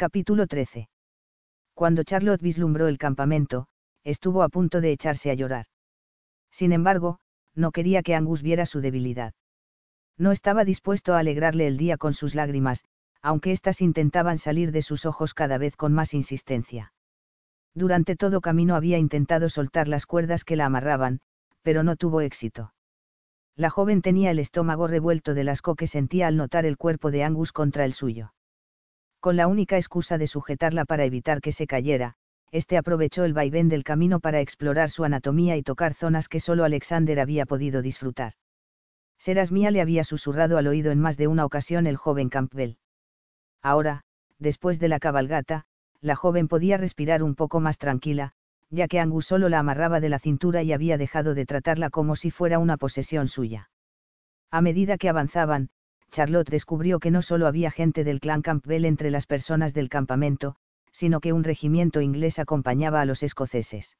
Capítulo 13. Cuando Charlotte vislumbró el campamento, estuvo a punto de echarse a llorar. Sin embargo, no quería que Angus viera su debilidad. No estaba dispuesto a alegrarle el día con sus lágrimas, aunque éstas intentaban salir de sus ojos cada vez con más insistencia. Durante todo camino había intentado soltar las cuerdas que la amarraban, pero no tuvo éxito. La joven tenía el estómago revuelto del asco que sentía al notar el cuerpo de Angus contra el suyo con la única excusa de sujetarla para evitar que se cayera, este aprovechó el vaivén del camino para explorar su anatomía y tocar zonas que solo Alexander había podido disfrutar. Serasmía mía le había susurrado al oído en más de una ocasión el joven Campbell. Ahora, después de la cabalgata, la joven podía respirar un poco más tranquila, ya que Angus solo la amarraba de la cintura y había dejado de tratarla como si fuera una posesión suya. A medida que avanzaban, Charlotte descubrió que no solo había gente del clan Campbell entre las personas del campamento, sino que un regimiento inglés acompañaba a los escoceses.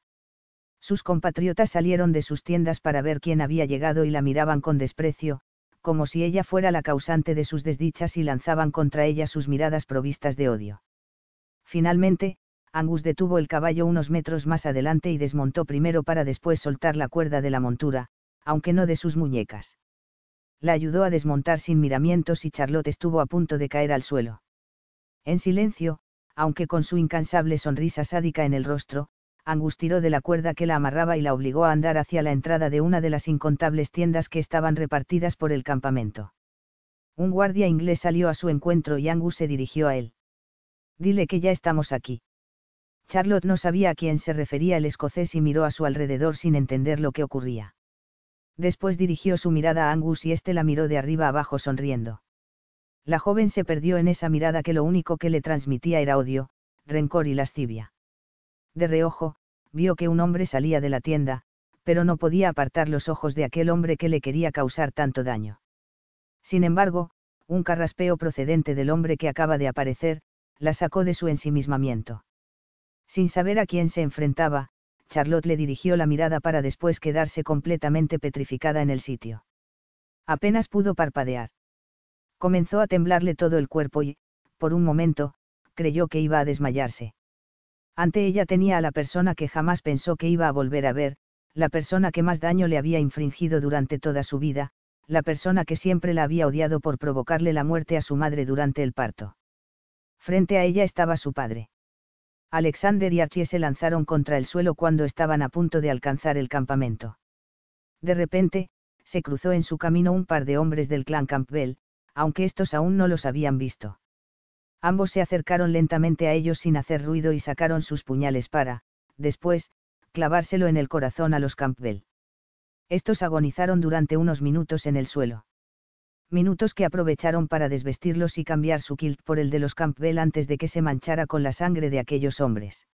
Sus compatriotas salieron de sus tiendas para ver quién había llegado y la miraban con desprecio, como si ella fuera la causante de sus desdichas y lanzaban contra ella sus miradas provistas de odio. Finalmente, Angus detuvo el caballo unos metros más adelante y desmontó primero para después soltar la cuerda de la montura, aunque no de sus muñecas la ayudó a desmontar sin miramientos y Charlotte estuvo a punto de caer al suelo. En silencio, aunque con su incansable sonrisa sádica en el rostro, Angus tiró de la cuerda que la amarraba y la obligó a andar hacia la entrada de una de las incontables tiendas que estaban repartidas por el campamento. Un guardia inglés salió a su encuentro y Angus se dirigió a él. Dile que ya estamos aquí. Charlotte no sabía a quién se refería el escocés y miró a su alrededor sin entender lo que ocurría. Después dirigió su mirada a Angus y éste la miró de arriba abajo sonriendo. La joven se perdió en esa mirada que lo único que le transmitía era odio, rencor y lascivia. De reojo, vio que un hombre salía de la tienda, pero no podía apartar los ojos de aquel hombre que le quería causar tanto daño. Sin embargo, un carraspeo procedente del hombre que acaba de aparecer, la sacó de su ensimismamiento. Sin saber a quién se enfrentaba, Charlotte le dirigió la mirada para después quedarse completamente petrificada en el sitio. Apenas pudo parpadear. Comenzó a temblarle todo el cuerpo y, por un momento, creyó que iba a desmayarse. Ante ella tenía a la persona que jamás pensó que iba a volver a ver, la persona que más daño le había infringido durante toda su vida, la persona que siempre la había odiado por provocarle la muerte a su madre durante el parto. Frente a ella estaba su padre. Alexander y Archie se lanzaron contra el suelo cuando estaban a punto de alcanzar el campamento. De repente, se cruzó en su camino un par de hombres del clan Campbell, aunque estos aún no los habían visto. Ambos se acercaron lentamente a ellos sin hacer ruido y sacaron sus puñales para, después, clavárselo en el corazón a los Campbell. Estos agonizaron durante unos minutos en el suelo minutos que aprovecharon para desvestirlos y cambiar su kilt por el de los Campbell antes de que se manchara con la sangre de aquellos hombres.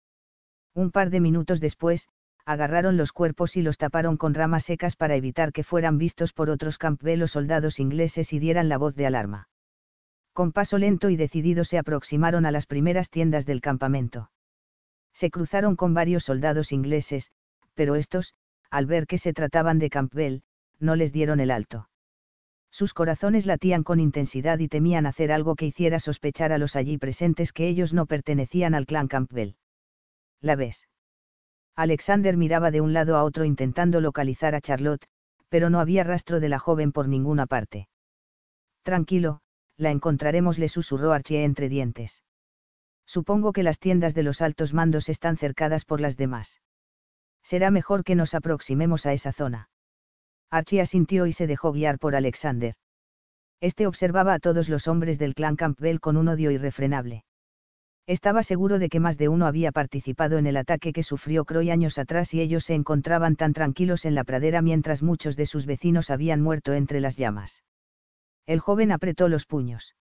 Un par de minutos después, agarraron los cuerpos y los taparon con ramas secas para evitar que fueran vistos por otros Campbell o soldados ingleses y dieran la voz de alarma. Con paso lento y decidido se aproximaron a las primeras tiendas del campamento. Se cruzaron con varios soldados ingleses, pero estos, al ver que se trataban de Campbell, no les dieron el alto sus corazones latían con intensidad y temían hacer algo que hiciera sospechar a los allí presentes que ellos no pertenecían al clan Campbell. ¿La ves? Alexander miraba de un lado a otro intentando localizar a Charlotte, pero no había rastro de la joven por ninguna parte. Tranquilo, la encontraremos, le susurró Archie entre dientes. Supongo que las tiendas de los altos mandos están cercadas por las demás. Será mejor que nos aproximemos a esa zona. Archie asintió y se dejó guiar por Alexander. Este observaba a todos los hombres del clan Campbell con un odio irrefrenable. Estaba seguro de que más de uno había participado en el ataque que sufrió Croy años atrás y ellos se encontraban tan tranquilos en la pradera mientras muchos de sus vecinos habían muerto entre las llamas. El joven apretó los puños.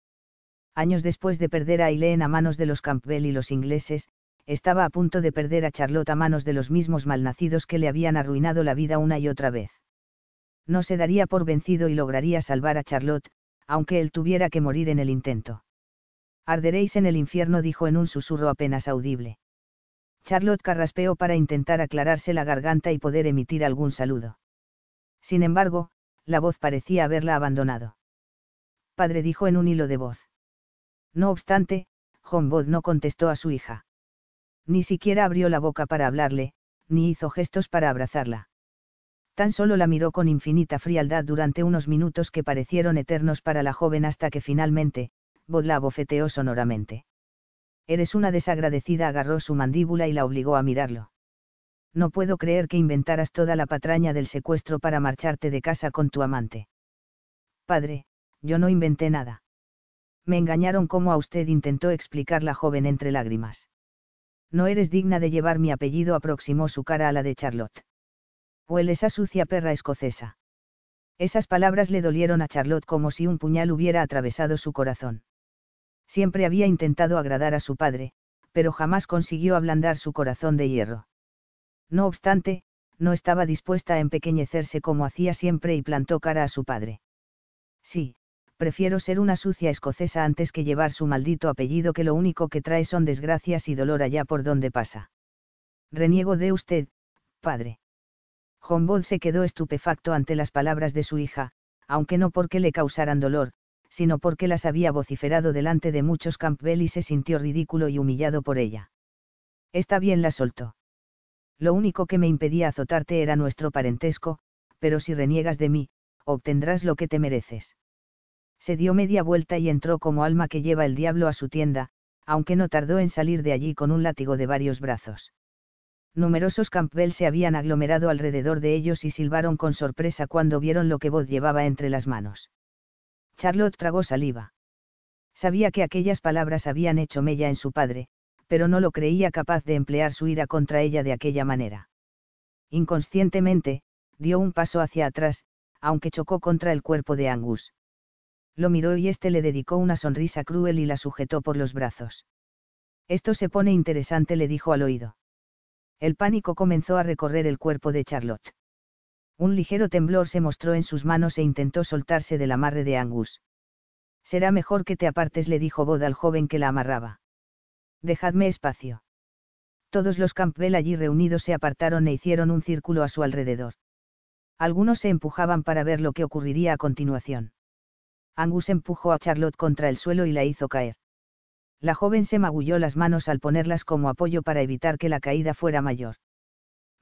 Años después de perder a Aileen a manos de los Campbell y los ingleses, estaba a punto de perder a Charlotte a manos de los mismos malnacidos que le habían arruinado la vida una y otra vez no se daría por vencido y lograría salvar a Charlotte, aunque él tuviera que morir en el intento. Arderéis en el infierno, dijo en un susurro apenas audible. Charlotte carraspeó para intentar aclararse la garganta y poder emitir algún saludo. Sin embargo, la voz parecía haberla abandonado. Padre dijo en un hilo de voz. No obstante, Hombod no contestó a su hija. Ni siquiera abrió la boca para hablarle, ni hizo gestos para abrazarla tan solo la miró con infinita frialdad durante unos minutos que parecieron eternos para la joven hasta que finalmente, Bod la abofeteó sonoramente. Eres una desagradecida, agarró su mandíbula y la obligó a mirarlo. No puedo creer que inventaras toda la patraña del secuestro para marcharte de casa con tu amante. Padre, yo no inventé nada. Me engañaron como a usted intentó explicar la joven entre lágrimas. No eres digna de llevar mi apellido, aproximó su cara a la de Charlotte hueles esa sucia perra escocesa. Esas palabras le dolieron a Charlotte como si un puñal hubiera atravesado su corazón. Siempre había intentado agradar a su padre, pero jamás consiguió ablandar su corazón de hierro. No obstante, no estaba dispuesta a empequeñecerse como hacía siempre y plantó cara a su padre. Sí, prefiero ser una sucia escocesa antes que llevar su maldito apellido que lo único que trae son desgracias y dolor allá por donde pasa. Reniego de usted, padre. Humboldt se quedó estupefacto ante las palabras de su hija, aunque no porque le causaran dolor, sino porque las había vociferado delante de muchos Campbell y se sintió ridículo y humillado por ella. Está bien, la soltó. Lo único que me impedía azotarte era nuestro parentesco, pero si reniegas de mí, obtendrás lo que te mereces. Se dio media vuelta y entró como alma que lleva el diablo a su tienda, aunque no tardó en salir de allí con un látigo de varios brazos numerosos Campbell se habían aglomerado alrededor de ellos y silbaron con sorpresa cuando vieron lo que Voz llevaba entre las manos. Charlotte tragó saliva. Sabía que aquellas palabras habían hecho mella en su padre, pero no lo creía capaz de emplear su ira contra ella de aquella manera. Inconscientemente, dio un paso hacia atrás, aunque chocó contra el cuerpo de Angus. Lo miró y éste le dedicó una sonrisa cruel y la sujetó por los brazos. Esto se pone interesante, le dijo al oído. El pánico comenzó a recorrer el cuerpo de Charlotte. Un ligero temblor se mostró en sus manos e intentó soltarse del amarre de Angus. Será mejor que te apartes, le dijo Bod al joven que la amarraba. Dejadme espacio. Todos los Campbell allí reunidos se apartaron e hicieron un círculo a su alrededor. Algunos se empujaban para ver lo que ocurriría a continuación. Angus empujó a Charlotte contra el suelo y la hizo caer la joven se magulló las manos al ponerlas como apoyo para evitar que la caída fuera mayor.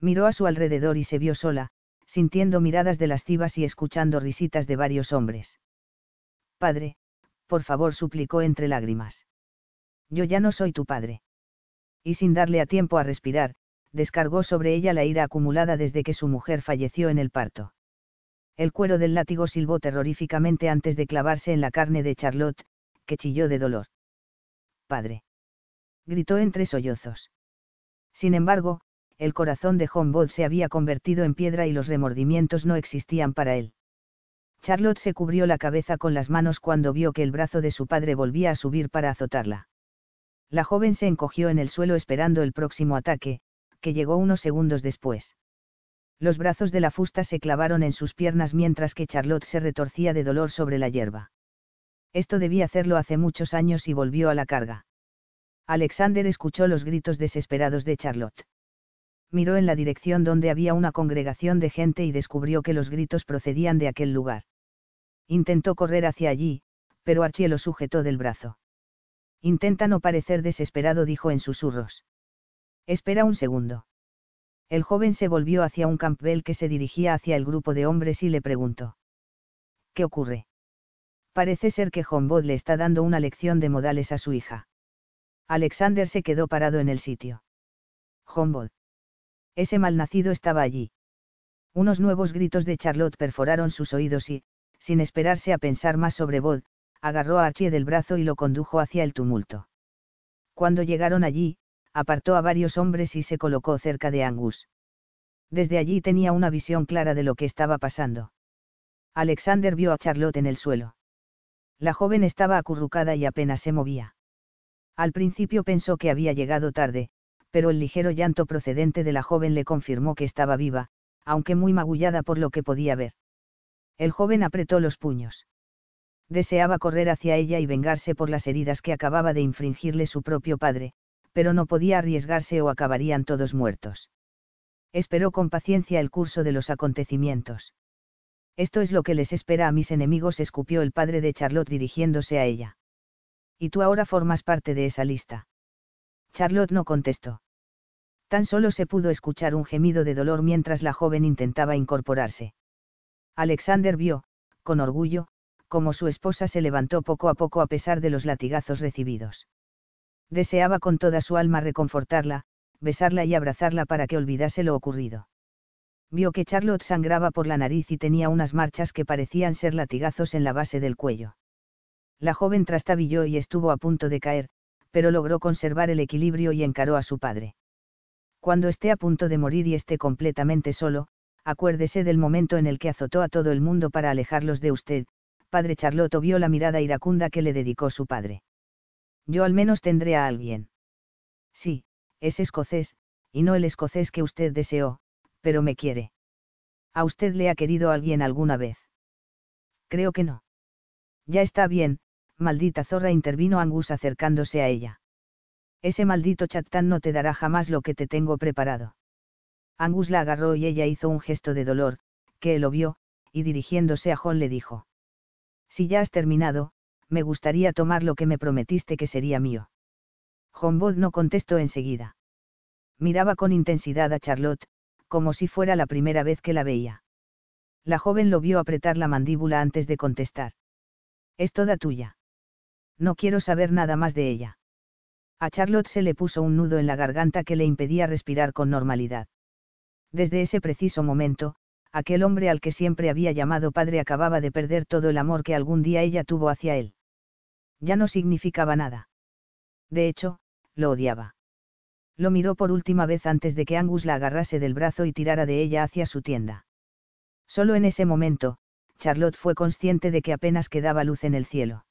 Miró a su alrededor y se vio sola, sintiendo miradas de lascivas y escuchando risitas de varios hombres. Padre, por favor, suplicó entre lágrimas. Yo ya no soy tu padre. Y sin darle a tiempo a respirar, descargó sobre ella la ira acumulada desde que su mujer falleció en el parto. El cuero del látigo silbó terroríficamente antes de clavarse en la carne de Charlotte, que chilló de dolor padre. Gritó entre sollozos. Sin embargo, el corazón de John se había convertido en piedra y los remordimientos no existían para él. Charlotte se cubrió la cabeza con las manos cuando vio que el brazo de su padre volvía a subir para azotarla. La joven se encogió en el suelo esperando el próximo ataque, que llegó unos segundos después. Los brazos de la fusta se clavaron en sus piernas mientras que Charlotte se retorcía de dolor sobre la hierba. Esto debía hacerlo hace muchos años y volvió a la carga. Alexander escuchó los gritos desesperados de Charlotte. Miró en la dirección donde había una congregación de gente y descubrió que los gritos procedían de aquel lugar. Intentó correr hacia allí, pero Archie lo sujetó del brazo. Intenta no parecer desesperado, dijo en susurros. Espera un segundo. El joven se volvió hacia un Campbell que se dirigía hacia el grupo de hombres y le preguntó. ¿Qué ocurre? Parece ser que Humboldt le está dando una lección de modales a su hija. Alexander se quedó parado en el sitio. Humboldt. Ese malnacido estaba allí. Unos nuevos gritos de Charlotte perforaron sus oídos y, sin esperarse a pensar más sobre Bod, agarró a Archie del brazo y lo condujo hacia el tumulto. Cuando llegaron allí, apartó a varios hombres y se colocó cerca de Angus. Desde allí tenía una visión clara de lo que estaba pasando. Alexander vio a Charlotte en el suelo la joven estaba acurrucada y apenas se movía. Al principio pensó que había llegado tarde, pero el ligero llanto procedente de la joven le confirmó que estaba viva, aunque muy magullada por lo que podía ver. El joven apretó los puños. Deseaba correr hacia ella y vengarse por las heridas que acababa de infringirle su propio padre, pero no podía arriesgarse o acabarían todos muertos. Esperó con paciencia el curso de los acontecimientos. Esto es lo que les espera a mis enemigos, escupió el padre de Charlotte dirigiéndose a ella. Y tú ahora formas parte de esa lista. Charlotte no contestó. Tan solo se pudo escuchar un gemido de dolor mientras la joven intentaba incorporarse. Alexander vio, con orgullo, cómo su esposa se levantó poco a poco a pesar de los latigazos recibidos. Deseaba con toda su alma reconfortarla, besarla y abrazarla para que olvidase lo ocurrido vio que Charlotte sangraba por la nariz y tenía unas marchas que parecían ser latigazos en la base del cuello. La joven trastabilló y estuvo a punto de caer, pero logró conservar el equilibrio y encaró a su padre. Cuando esté a punto de morir y esté completamente solo, acuérdese del momento en el que azotó a todo el mundo para alejarlos de usted, padre Charlotte vio la mirada iracunda que le dedicó su padre. Yo al menos tendré a alguien. Sí, es escocés, y no el escocés que usted deseó, pero me quiere. ¿A usted le ha querido alguien alguna vez? Creo que no. Ya está bien, maldita zorra, intervino Angus acercándose a ella. Ese maldito chatán no te dará jamás lo que te tengo preparado. Angus la agarró y ella hizo un gesto de dolor, que él vio, y dirigiéndose a John le dijo. Si ya has terminado, me gustaría tomar lo que me prometiste que sería mío. John Bod no contestó enseguida. Miraba con intensidad a Charlotte, como si fuera la primera vez que la veía. La joven lo vio apretar la mandíbula antes de contestar. Es toda tuya. No quiero saber nada más de ella. A Charlotte se le puso un nudo en la garganta que le impedía respirar con normalidad. Desde ese preciso momento, aquel hombre al que siempre había llamado padre acababa de perder todo el amor que algún día ella tuvo hacia él. Ya no significaba nada. De hecho, lo odiaba lo miró por última vez antes de que Angus la agarrase del brazo y tirara de ella hacia su tienda. Solo en ese momento, Charlotte fue consciente de que apenas quedaba luz en el cielo.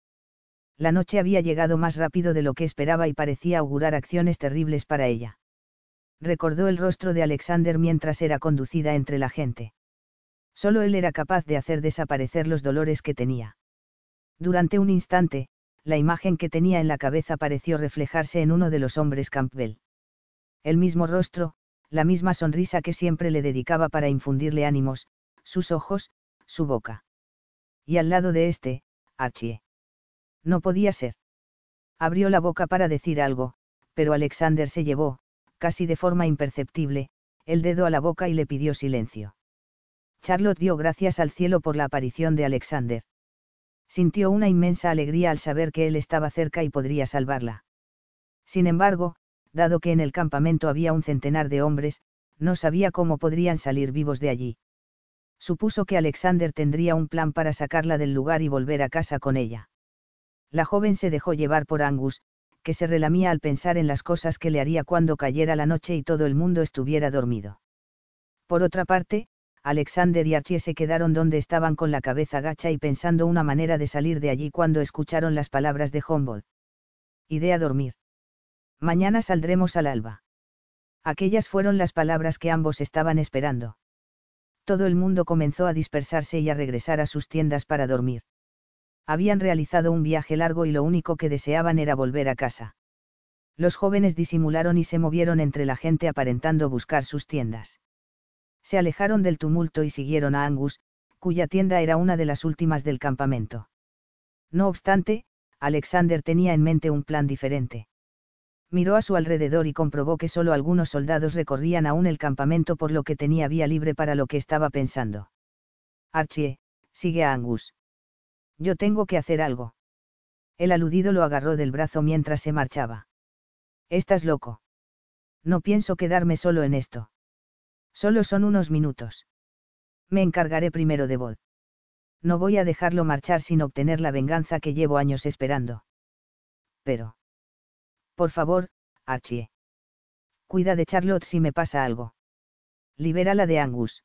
La noche había llegado más rápido de lo que esperaba y parecía augurar acciones terribles para ella. Recordó el rostro de Alexander mientras era conducida entre la gente. Solo él era capaz de hacer desaparecer los dolores que tenía. Durante un instante, la imagen que tenía en la cabeza pareció reflejarse en uno de los hombres Campbell. El mismo rostro, la misma sonrisa que siempre le dedicaba para infundirle ánimos, sus ojos, su boca. Y al lado de este, Archie. No podía ser. Abrió la boca para decir algo, pero Alexander se llevó, casi de forma imperceptible, el dedo a la boca y le pidió silencio. Charlotte dio gracias al cielo por la aparición de Alexander. Sintió una inmensa alegría al saber que él estaba cerca y podría salvarla. Sin embargo, dado que en el campamento había un centenar de hombres, no sabía cómo podrían salir vivos de allí. Supuso que Alexander tendría un plan para sacarla del lugar y volver a casa con ella. La joven se dejó llevar por Angus, que se relamía al pensar en las cosas que le haría cuando cayera la noche y todo el mundo estuviera dormido. Por otra parte, Alexander y Archie se quedaron donde estaban con la cabeza gacha y pensando una manera de salir de allí cuando escucharon las palabras de Humboldt. Idea dormir. Mañana saldremos al alba. Aquellas fueron las palabras que ambos estaban esperando. Todo el mundo comenzó a dispersarse y a regresar a sus tiendas para dormir. Habían realizado un viaje largo y lo único que deseaban era volver a casa. Los jóvenes disimularon y se movieron entre la gente aparentando buscar sus tiendas. Se alejaron del tumulto y siguieron a Angus, cuya tienda era una de las últimas del campamento. No obstante, Alexander tenía en mente un plan diferente miró a su alrededor y comprobó que solo algunos soldados recorrían aún el campamento por lo que tenía vía libre para lo que estaba pensando. Archie, sigue a Angus. Yo tengo que hacer algo. El aludido lo agarró del brazo mientras se marchaba. Estás loco. No pienso quedarme solo en esto. Solo son unos minutos. Me encargaré primero de Bod. No voy a dejarlo marchar sin obtener la venganza que llevo años esperando. Pero por favor, Archie. Cuida de Charlotte si me pasa algo. Libérala de Angus.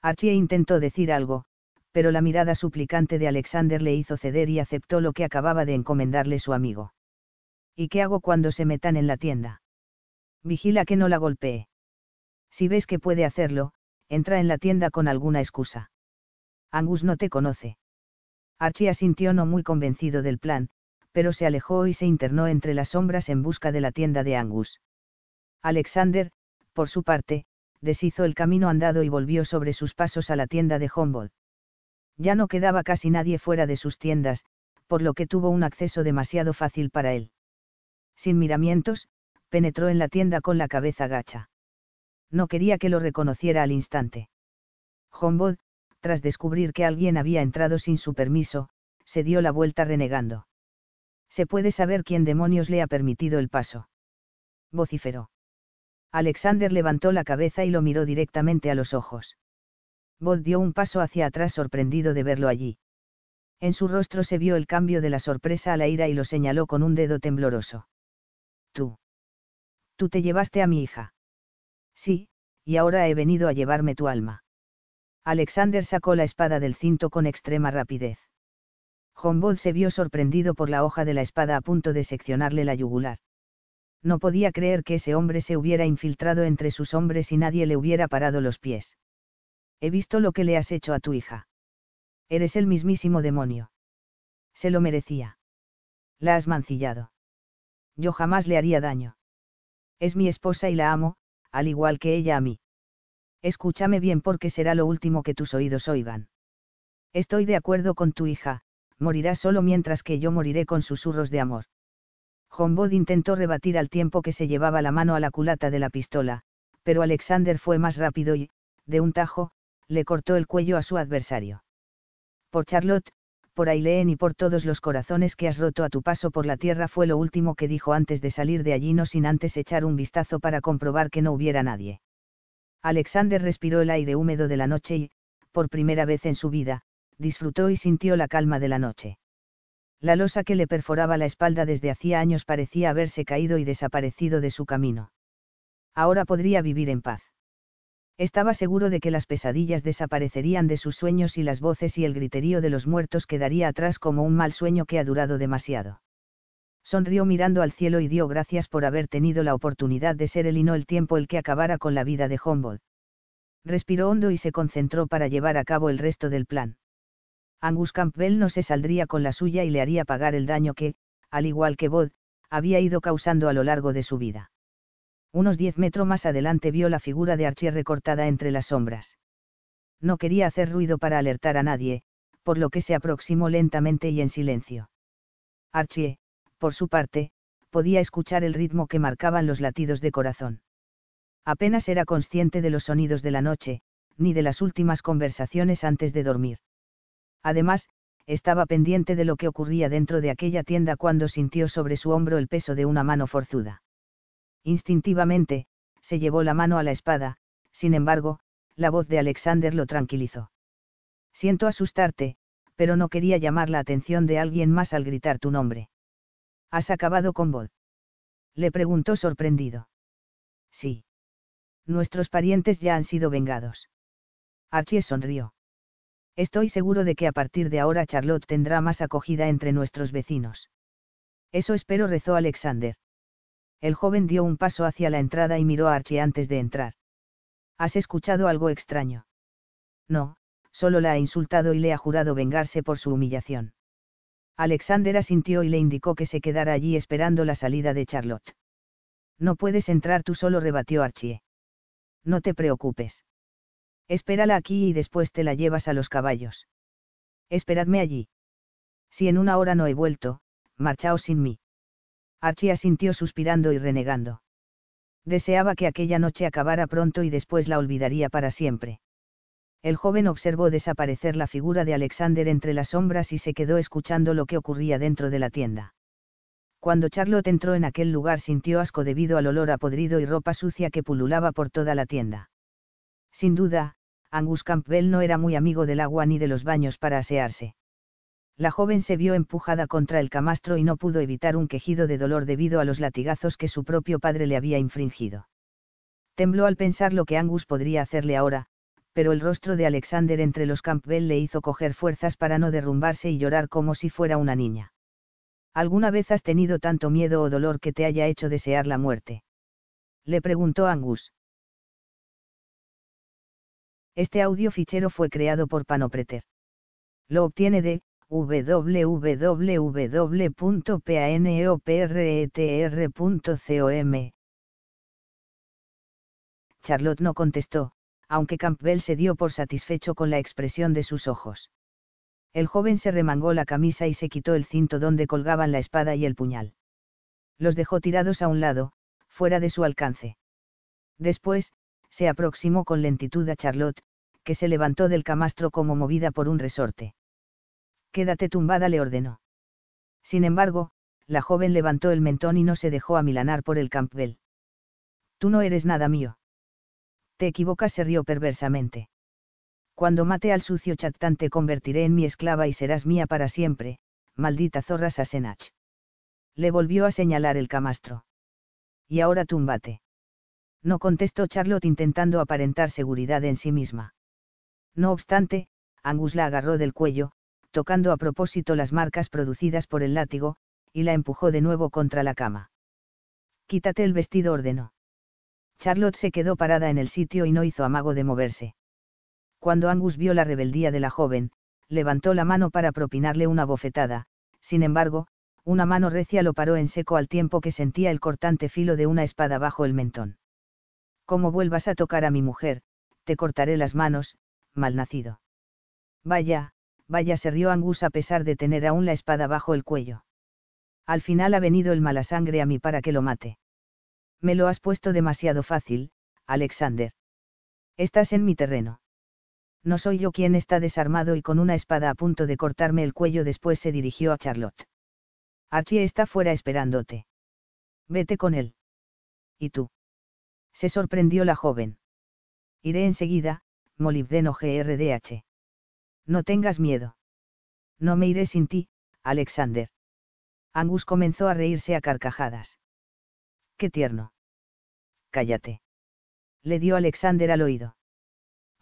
Archie intentó decir algo, pero la mirada suplicante de Alexander le hizo ceder y aceptó lo que acababa de encomendarle su amigo. ¿Y qué hago cuando se metan en la tienda? Vigila que no la golpee. Si ves que puede hacerlo, entra en la tienda con alguna excusa. Angus no te conoce. Archie asintió no muy convencido del plan, pero se alejó y se internó entre las sombras en busca de la tienda de Angus. Alexander, por su parte, deshizo el camino andado y volvió sobre sus pasos a la tienda de Humboldt. Ya no quedaba casi nadie fuera de sus tiendas, por lo que tuvo un acceso demasiado fácil para él. Sin miramientos, penetró en la tienda con la cabeza gacha. No quería que lo reconociera al instante. Humboldt, tras descubrir que alguien había entrado sin su permiso, se dio la vuelta renegando se puede saber quién demonios le ha permitido el paso. Vociferó. Alexander levantó la cabeza y lo miró directamente a los ojos. Bod dio un paso hacia atrás sorprendido de verlo allí. En su rostro se vio el cambio de la sorpresa a la ira y lo señaló con un dedo tembloroso. Tú. Tú te llevaste a mi hija. Sí, y ahora he venido a llevarme tu alma. Alexander sacó la espada del cinto con extrema rapidez. Humboldt se vio sorprendido por la hoja de la espada a punto de seccionarle la yugular. No podía creer que ese hombre se hubiera infiltrado entre sus hombres y nadie le hubiera parado los pies. He visto lo que le has hecho a tu hija. Eres el mismísimo demonio. Se lo merecía. La has mancillado. Yo jamás le haría daño. Es mi esposa y la amo, al igual que ella a mí. Escúchame bien porque será lo último que tus oídos oigan. Estoy de acuerdo con tu hija, morirá solo mientras que yo moriré con susurros de amor. Hombod intentó rebatir al tiempo que se llevaba la mano a la culata de la pistola, pero Alexander fue más rápido y, de un tajo, le cortó el cuello a su adversario. Por Charlotte, por Aileen y por todos los corazones que has roto a tu paso por la tierra fue lo último que dijo antes de salir de allí no sin antes echar un vistazo para comprobar que no hubiera nadie. Alexander respiró el aire húmedo de la noche y, por primera vez en su vida, disfrutó y sintió la calma de la noche. La losa que le perforaba la espalda desde hacía años parecía haberse caído y desaparecido de su camino. Ahora podría vivir en paz. Estaba seguro de que las pesadillas desaparecerían de sus sueños y las voces y el griterío de los muertos quedaría atrás como un mal sueño que ha durado demasiado. Sonrió mirando al cielo y dio gracias por haber tenido la oportunidad de ser el y no el tiempo el que acabara con la vida de Humboldt. Respiró hondo y se concentró para llevar a cabo el resto del plan. Angus Campbell no se saldría con la suya y le haría pagar el daño que, al igual que Bod, había ido causando a lo largo de su vida. Unos diez metros más adelante vio la figura de Archie recortada entre las sombras. No quería hacer ruido para alertar a nadie, por lo que se aproximó lentamente y en silencio. Archie, por su parte, podía escuchar el ritmo que marcaban los latidos de corazón. Apenas era consciente de los sonidos de la noche, ni de las últimas conversaciones antes de dormir. Además, estaba pendiente de lo que ocurría dentro de aquella tienda cuando sintió sobre su hombro el peso de una mano forzuda. Instintivamente, se llevó la mano a la espada, sin embargo, la voz de Alexander lo tranquilizó. Siento asustarte, pero no quería llamar la atención de alguien más al gritar tu nombre. ¿Has acabado con vos? Le preguntó sorprendido. Sí. Nuestros parientes ya han sido vengados. Archie sonrió. Estoy seguro de que a partir de ahora Charlotte tendrá más acogida entre nuestros vecinos. Eso espero, rezó Alexander. El joven dio un paso hacia la entrada y miró a Archie antes de entrar. ¿Has escuchado algo extraño? No, solo la ha insultado y le ha jurado vengarse por su humillación. Alexander asintió y le indicó que se quedara allí esperando la salida de Charlotte. No puedes entrar tú solo, rebatió Archie. No te preocupes. Espérala aquí y después te la llevas a los caballos. Esperadme allí. Si en una hora no he vuelto, marchaos sin mí. Archie asintió suspirando y renegando. Deseaba que aquella noche acabara pronto y después la olvidaría para siempre. El joven observó desaparecer la figura de Alexander entre las sombras y se quedó escuchando lo que ocurría dentro de la tienda. Cuando Charlotte entró en aquel lugar sintió asco debido al olor a podrido y ropa sucia que pululaba por toda la tienda. Sin duda, Angus Campbell no era muy amigo del agua ni de los baños para asearse. La joven se vio empujada contra el camastro y no pudo evitar un quejido de dolor debido a los latigazos que su propio padre le había infringido. Tembló al pensar lo que Angus podría hacerle ahora, pero el rostro de Alexander entre los Campbell le hizo coger fuerzas para no derrumbarse y llorar como si fuera una niña. ¿Alguna vez has tenido tanto miedo o dolor que te haya hecho desear la muerte? Le preguntó Angus. Este audio fichero fue creado por Panopreter. Lo obtiene de www.panopreter.com Charlotte no contestó, aunque Campbell se dio por satisfecho con la expresión de sus ojos. El joven se remangó la camisa y se quitó el cinto donde colgaban la espada y el puñal. Los dejó tirados a un lado, fuera de su alcance. Después, se aproximó con lentitud a Charlotte, que se levantó del camastro como movida por un resorte. Quédate tumbada, le ordenó. Sin embargo, la joven levantó el mentón y no se dejó amilanar por el Campbell. Tú no eres nada mío. Te equivocas, se rió perversamente. Cuando mate al sucio chatán te convertiré en mi esclava y serás mía para siempre, maldita zorra Sasenach. Le volvió a señalar el camastro. Y ahora túmbate. No contestó Charlotte intentando aparentar seguridad en sí misma. No obstante, Angus la agarró del cuello, tocando a propósito las marcas producidas por el látigo, y la empujó de nuevo contra la cama. Quítate el vestido, ordenó. Charlotte se quedó parada en el sitio y no hizo amago de moverse. Cuando Angus vio la rebeldía de la joven, levantó la mano para propinarle una bofetada, sin embargo, una mano recia lo paró en seco al tiempo que sentía el cortante filo de una espada bajo el mentón. Como vuelvas a tocar a mi mujer, te cortaré las manos, malnacido. Vaya, vaya, se rió Angus a pesar de tener aún la espada bajo el cuello. Al final ha venido el mala sangre a mí para que lo mate. Me lo has puesto demasiado fácil, Alexander. Estás en mi terreno. No soy yo quien está desarmado y con una espada a punto de cortarme el cuello después se dirigió a Charlotte. Archie está fuera esperándote. Vete con él. ¿Y tú? se sorprendió la joven. Iré enseguida, molibdeno GRDH. No tengas miedo. No me iré sin ti, Alexander. Angus comenzó a reírse a carcajadas. Qué tierno. Cállate. Le dio Alexander al oído.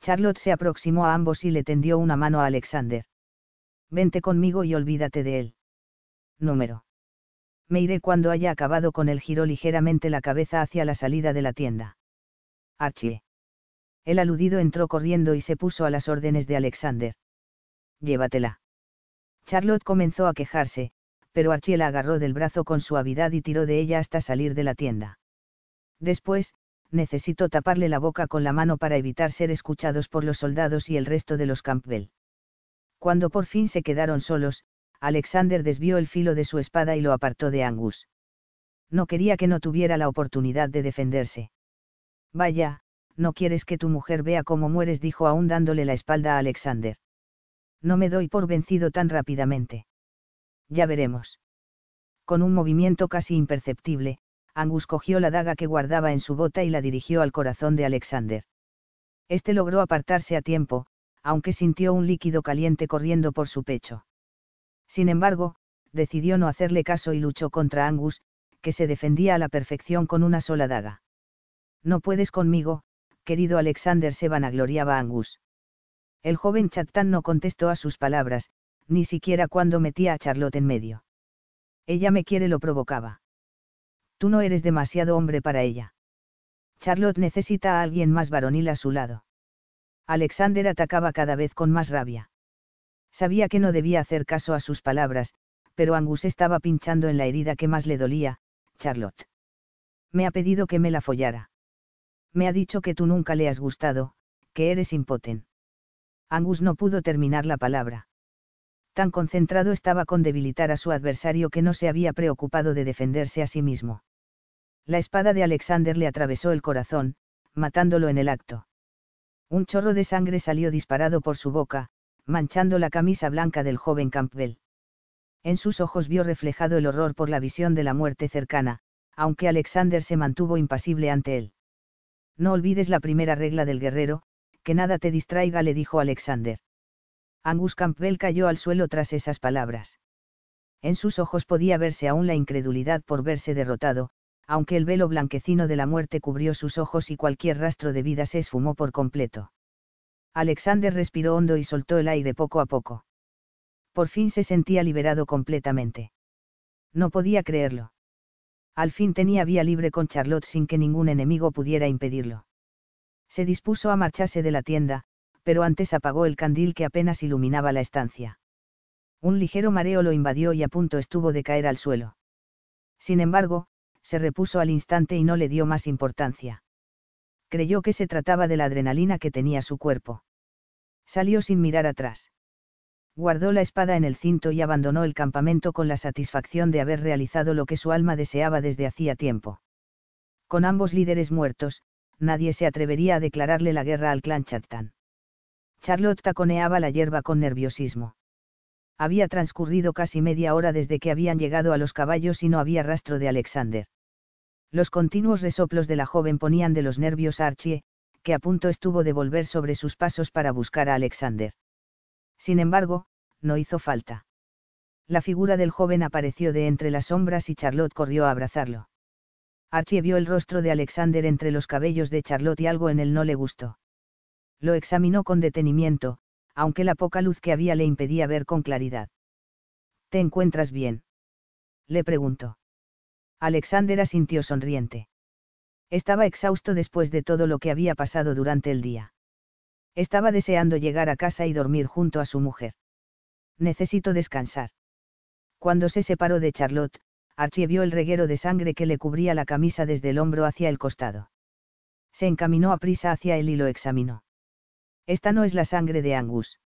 Charlotte se aproximó a ambos y le tendió una mano a Alexander. Vente conmigo y olvídate de él. Número me iré cuando haya acabado con él giró ligeramente la cabeza hacia la salida de la tienda. Archie. El aludido entró corriendo y se puso a las órdenes de Alexander. Llévatela. Charlotte comenzó a quejarse, pero Archie la agarró del brazo con suavidad y tiró de ella hasta salir de la tienda. Después, necesitó taparle la boca con la mano para evitar ser escuchados por los soldados y el resto de los Campbell. Cuando por fin se quedaron solos, Alexander desvió el filo de su espada y lo apartó de Angus. No quería que no tuviera la oportunidad de defenderse. Vaya, no quieres que tu mujer vea cómo mueres, dijo aún dándole la espalda a Alexander. No me doy por vencido tan rápidamente. Ya veremos. Con un movimiento casi imperceptible, Angus cogió la daga que guardaba en su bota y la dirigió al corazón de Alexander. Este logró apartarse a tiempo, aunque sintió un líquido caliente corriendo por su pecho. Sin embargo, decidió no hacerle caso y luchó contra Angus, que se defendía a la perfección con una sola daga. No puedes conmigo, querido Alexander se vanagloriaba Angus. El joven Chatán no contestó a sus palabras, ni siquiera cuando metía a Charlotte en medio. Ella me quiere lo provocaba. Tú no eres demasiado hombre para ella. Charlotte necesita a alguien más varonil a su lado. Alexander atacaba cada vez con más rabia. Sabía que no debía hacer caso a sus palabras, pero Angus estaba pinchando en la herida que más le dolía, Charlotte. Me ha pedido que me la follara. Me ha dicho que tú nunca le has gustado, que eres impotente. Angus no pudo terminar la palabra. Tan concentrado estaba con debilitar a su adversario que no se había preocupado de defenderse a sí mismo. La espada de Alexander le atravesó el corazón, matándolo en el acto. Un chorro de sangre salió disparado por su boca, manchando la camisa blanca del joven Campbell. En sus ojos vio reflejado el horror por la visión de la muerte cercana, aunque Alexander se mantuvo impasible ante él. No olvides la primera regla del guerrero, que nada te distraiga, le dijo Alexander. Angus Campbell cayó al suelo tras esas palabras. En sus ojos podía verse aún la incredulidad por verse derrotado, aunque el velo blanquecino de la muerte cubrió sus ojos y cualquier rastro de vida se esfumó por completo. Alexander respiró hondo y soltó el aire poco a poco. Por fin se sentía liberado completamente. No podía creerlo. Al fin tenía vía libre con Charlotte sin que ningún enemigo pudiera impedirlo. Se dispuso a marcharse de la tienda, pero antes apagó el candil que apenas iluminaba la estancia. Un ligero mareo lo invadió y a punto estuvo de caer al suelo. Sin embargo, se repuso al instante y no le dio más importancia creyó que se trataba de la adrenalina que tenía su cuerpo. Salió sin mirar atrás. Guardó la espada en el cinto y abandonó el campamento con la satisfacción de haber realizado lo que su alma deseaba desde hacía tiempo. Con ambos líderes muertos, nadie se atrevería a declararle la guerra al clan Chattan. Charlotte taconeaba la hierba con nerviosismo. Había transcurrido casi media hora desde que habían llegado a los caballos y no había rastro de Alexander. Los continuos resoplos de la joven ponían de los nervios a Archie, que a punto estuvo de volver sobre sus pasos para buscar a Alexander. Sin embargo, no hizo falta. La figura del joven apareció de entre las sombras y Charlotte corrió a abrazarlo. Archie vio el rostro de Alexander entre los cabellos de Charlotte y algo en él no le gustó. Lo examinó con detenimiento, aunque la poca luz que había le impedía ver con claridad. ¿Te encuentras bien? Le preguntó. Alexander sintió sonriente. Estaba exhausto después de todo lo que había pasado durante el día. Estaba deseando llegar a casa y dormir junto a su mujer. Necesito descansar. Cuando se separó de Charlotte, Archie vio el reguero de sangre que le cubría la camisa desde el hombro hacia el costado. Se encaminó a prisa hacia él y lo examinó. Esta no es la sangre de Angus.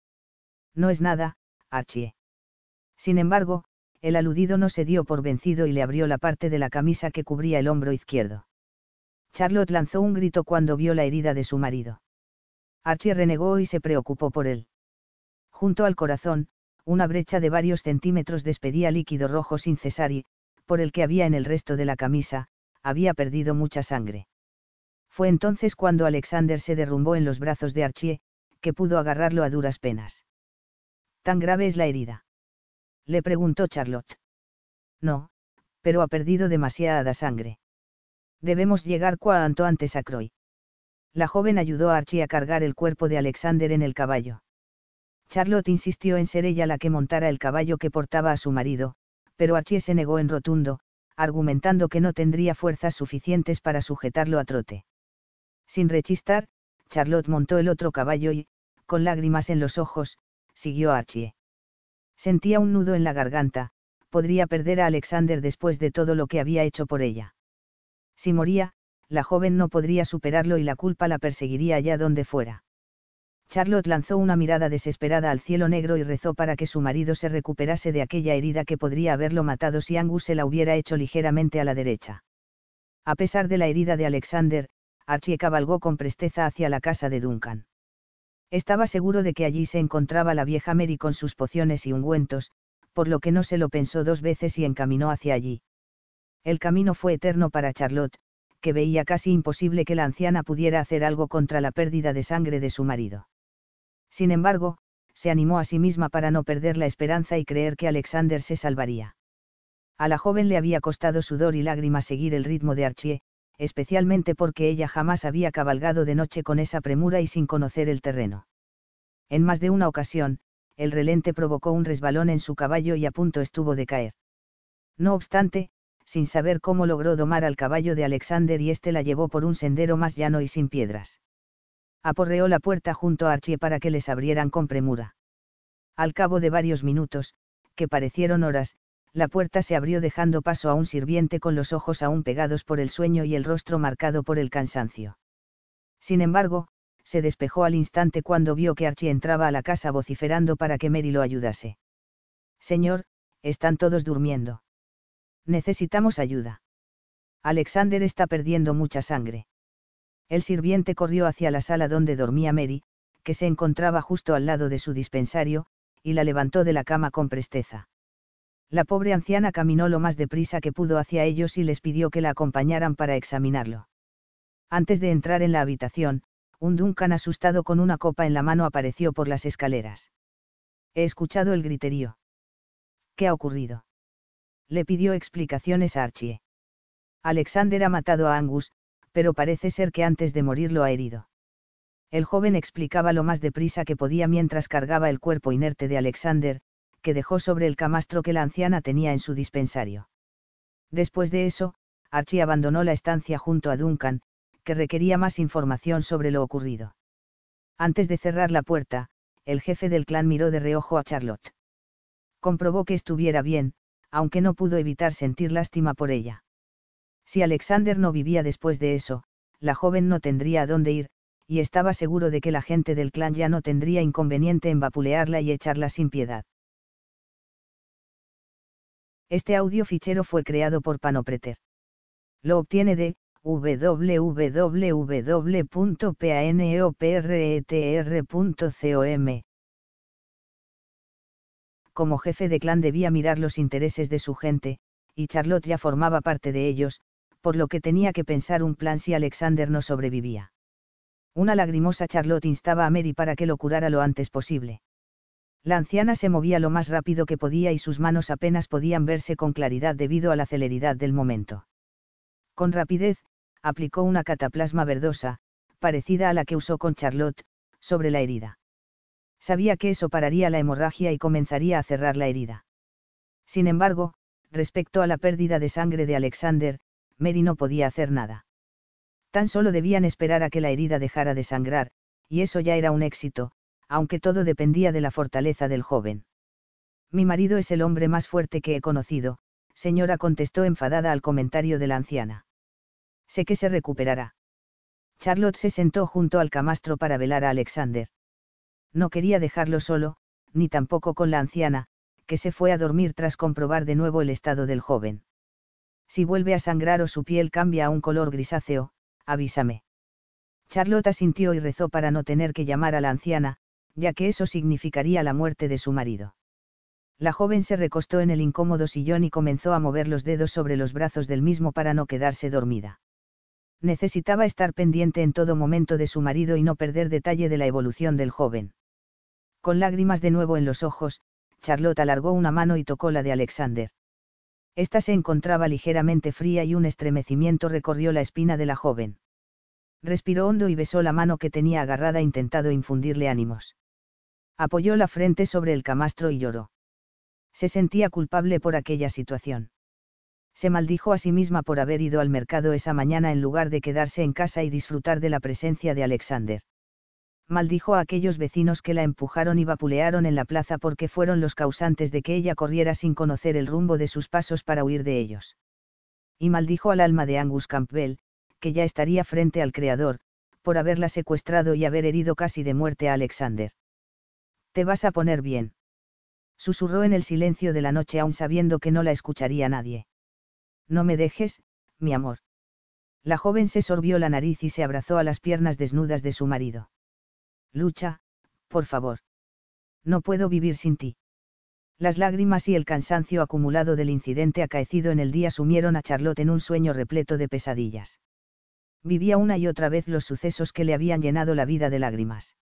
No es nada, Archie. Sin embargo, el aludido no se dio por vencido y le abrió la parte de la camisa que cubría el hombro izquierdo. Charlotte lanzó un grito cuando vio la herida de su marido. Archie renegó y se preocupó por él. Junto al corazón, una brecha de varios centímetros despedía líquido rojo sin cesar y, por el que había en el resto de la camisa, había perdido mucha sangre. Fue entonces cuando Alexander se derrumbó en los brazos de Archie, que pudo agarrarlo a duras penas. Tan grave es la herida le preguntó Charlotte. No, pero ha perdido demasiada sangre. Debemos llegar cuanto antes a Croy. La joven ayudó a Archie a cargar el cuerpo de Alexander en el caballo. Charlotte insistió en ser ella la que montara el caballo que portaba a su marido, pero Archie se negó en rotundo, argumentando que no tendría fuerzas suficientes para sujetarlo a trote. Sin rechistar, Charlotte montó el otro caballo y, con lágrimas en los ojos, siguió a Archie. Sentía un nudo en la garganta, podría perder a Alexander después de todo lo que había hecho por ella. Si moría, la joven no podría superarlo y la culpa la perseguiría allá donde fuera. Charlotte lanzó una mirada desesperada al cielo negro y rezó para que su marido se recuperase de aquella herida que podría haberlo matado si Angus se la hubiera hecho ligeramente a la derecha. A pesar de la herida de Alexander, Archie cabalgó con presteza hacia la casa de Duncan. Estaba seguro de que allí se encontraba la vieja Mary con sus pociones y ungüentos, por lo que no se lo pensó dos veces y encaminó hacia allí. El camino fue eterno para Charlotte, que veía casi imposible que la anciana pudiera hacer algo contra la pérdida de sangre de su marido. Sin embargo, se animó a sí misma para no perder la esperanza y creer que Alexander se salvaría. A la joven le había costado sudor y lágrimas seguir el ritmo de Archie, especialmente porque ella jamás había cabalgado de noche con esa premura y sin conocer el terreno. En más de una ocasión, el relente provocó un resbalón en su caballo y a punto estuvo de caer. No obstante, sin saber cómo logró domar al caballo de Alexander y éste la llevó por un sendero más llano y sin piedras. Aporreó la puerta junto a Archie para que les abrieran con premura. Al cabo de varios minutos, que parecieron horas, la puerta se abrió dejando paso a un sirviente con los ojos aún pegados por el sueño y el rostro marcado por el cansancio. Sin embargo, se despejó al instante cuando vio que Archie entraba a la casa vociferando para que Mary lo ayudase. Señor, están todos durmiendo. Necesitamos ayuda. Alexander está perdiendo mucha sangre. El sirviente corrió hacia la sala donde dormía Mary, que se encontraba justo al lado de su dispensario, y la levantó de la cama con presteza. La pobre anciana caminó lo más deprisa que pudo hacia ellos y les pidió que la acompañaran para examinarlo. Antes de entrar en la habitación, un Duncan asustado con una copa en la mano apareció por las escaleras. He escuchado el griterío. ¿Qué ha ocurrido? Le pidió explicaciones a Archie. Alexander ha matado a Angus, pero parece ser que antes de morir lo ha herido. El joven explicaba lo más deprisa que podía mientras cargaba el cuerpo inerte de Alexander, que dejó sobre el camastro que la anciana tenía en su dispensario. Después de eso, Archie abandonó la estancia junto a Duncan, que requería más información sobre lo ocurrido. Antes de cerrar la puerta, el jefe del clan miró de reojo a Charlotte. Comprobó que estuviera bien, aunque no pudo evitar sentir lástima por ella. Si Alexander no vivía después de eso, la joven no tendría a dónde ir, y estaba seguro de que la gente del clan ya no tendría inconveniente en vapulearla y echarla sin piedad. Este audio fichero fue creado por Panopreter. Lo obtiene de www.panopreter.com. Como jefe de clan debía mirar los intereses de su gente, y Charlotte ya formaba parte de ellos, por lo que tenía que pensar un plan si Alexander no sobrevivía. Una lagrimosa Charlotte instaba a Mary para que lo curara lo antes posible. La anciana se movía lo más rápido que podía y sus manos apenas podían verse con claridad debido a la celeridad del momento. Con rapidez, aplicó una cataplasma verdosa, parecida a la que usó con Charlotte, sobre la herida. Sabía que eso pararía la hemorragia y comenzaría a cerrar la herida. Sin embargo, respecto a la pérdida de sangre de Alexander, Mary no podía hacer nada. Tan solo debían esperar a que la herida dejara de sangrar, y eso ya era un éxito, aunque todo dependía de la fortaleza del joven. Mi marido es el hombre más fuerte que he conocido, señora contestó enfadada al comentario de la anciana. Sé que se recuperará. Charlotte se sentó junto al camastro para velar a Alexander. No quería dejarlo solo, ni tampoco con la anciana, que se fue a dormir tras comprobar de nuevo el estado del joven. Si vuelve a sangrar o su piel cambia a un color grisáceo, avísame. Charlotte asintió y rezó para no tener que llamar a la anciana, ya que eso significaría la muerte de su marido. La joven se recostó en el incómodo sillón y comenzó a mover los dedos sobre los brazos del mismo para no quedarse dormida. Necesitaba estar pendiente en todo momento de su marido y no perder detalle de la evolución del joven. Con lágrimas de nuevo en los ojos, Charlotte alargó una mano y tocó la de Alexander. Esta se encontraba ligeramente fría y un estremecimiento recorrió la espina de la joven. Respiró hondo y besó la mano que tenía agarrada intentado infundirle ánimos. Apoyó la frente sobre el camastro y lloró. Se sentía culpable por aquella situación. Se maldijo a sí misma por haber ido al mercado esa mañana en lugar de quedarse en casa y disfrutar de la presencia de Alexander. Maldijo a aquellos vecinos que la empujaron y vapulearon en la plaza porque fueron los causantes de que ella corriera sin conocer el rumbo de sus pasos para huir de ellos. Y maldijo al alma de Angus Campbell, que ya estaría frente al Creador, por haberla secuestrado y haber herido casi de muerte a Alexander. Te vas a poner bien. Susurró en el silencio de la noche aún sabiendo que no la escucharía nadie. No me dejes, mi amor. La joven se sorbió la nariz y se abrazó a las piernas desnudas de su marido. Lucha, por favor. No puedo vivir sin ti. Las lágrimas y el cansancio acumulado del incidente acaecido en el día sumieron a Charlotte en un sueño repleto de pesadillas. Vivía una y otra vez los sucesos que le habían llenado la vida de lágrimas.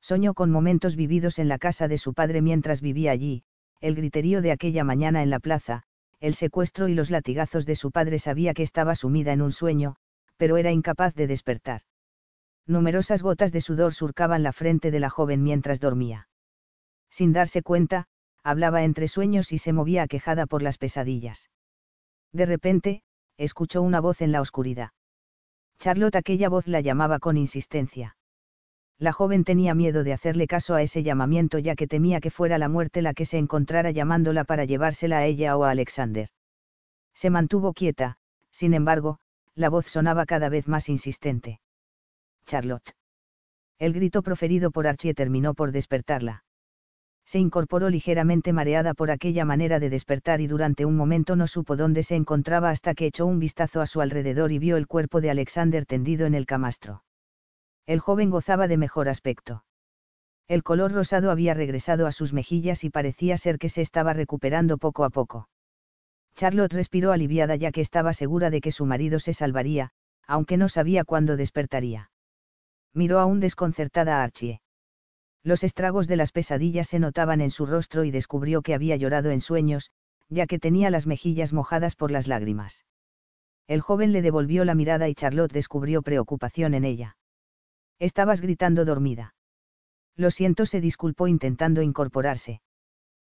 Soñó con momentos vividos en la casa de su padre mientras vivía allí, el griterío de aquella mañana en la plaza, el secuestro y los latigazos de su padre sabía que estaba sumida en un sueño, pero era incapaz de despertar. Numerosas gotas de sudor surcaban la frente de la joven mientras dormía. Sin darse cuenta, hablaba entre sueños y se movía aquejada por las pesadillas. De repente, escuchó una voz en la oscuridad. Charlotte aquella voz la llamaba con insistencia la joven tenía miedo de hacerle caso a ese llamamiento ya que temía que fuera la muerte la que se encontrara llamándola para llevársela a ella o a Alexander. Se mantuvo quieta, sin embargo, la voz sonaba cada vez más insistente. Charlotte. El grito proferido por Archie terminó por despertarla. Se incorporó ligeramente mareada por aquella manera de despertar y durante un momento no supo dónde se encontraba hasta que echó un vistazo a su alrededor y vio el cuerpo de Alexander tendido en el camastro. El joven gozaba de mejor aspecto. El color rosado había regresado a sus mejillas y parecía ser que se estaba recuperando poco a poco. Charlotte respiró aliviada ya que estaba segura de que su marido se salvaría, aunque no sabía cuándo despertaría. Miró aún desconcertada a Archie. Los estragos de las pesadillas se notaban en su rostro y descubrió que había llorado en sueños, ya que tenía las mejillas mojadas por las lágrimas. El joven le devolvió la mirada y Charlotte descubrió preocupación en ella. Estabas gritando dormida. Lo siento, se disculpó intentando incorporarse.